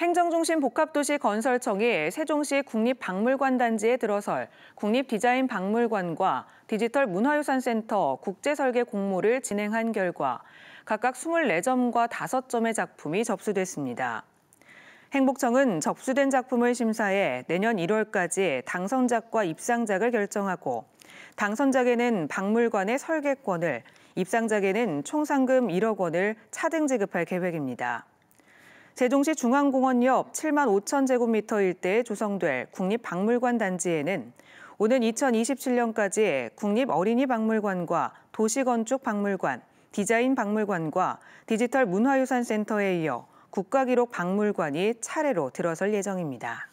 행정중심 복합도시 건설청이 세종시 국립박물관 단지에 들어설 국립디자인박물관과 디지털 문화유산센터 국제설계 공모를 진행한 결과 각각 24점과 5점의 작품이 접수됐습니다. 행복청은 접수된 작품을 심사해 내년 1월까지 당선작과 입상작을 결정하고 당선작에는 박물관의 설계권을, 입상작에는 총상금 1억 원을 차등 지급할 계획입니다. 세종시 중앙공원 옆 7만 5천 제곱미터 일대에 조성될 국립박물관 단지에는 오는 2027년까지 국립어린이박물관과 도시건축박물관, 디자인박물관과 디지털문화유산센터에 이어 국가기록박물관이 차례로 들어설 예정입니다.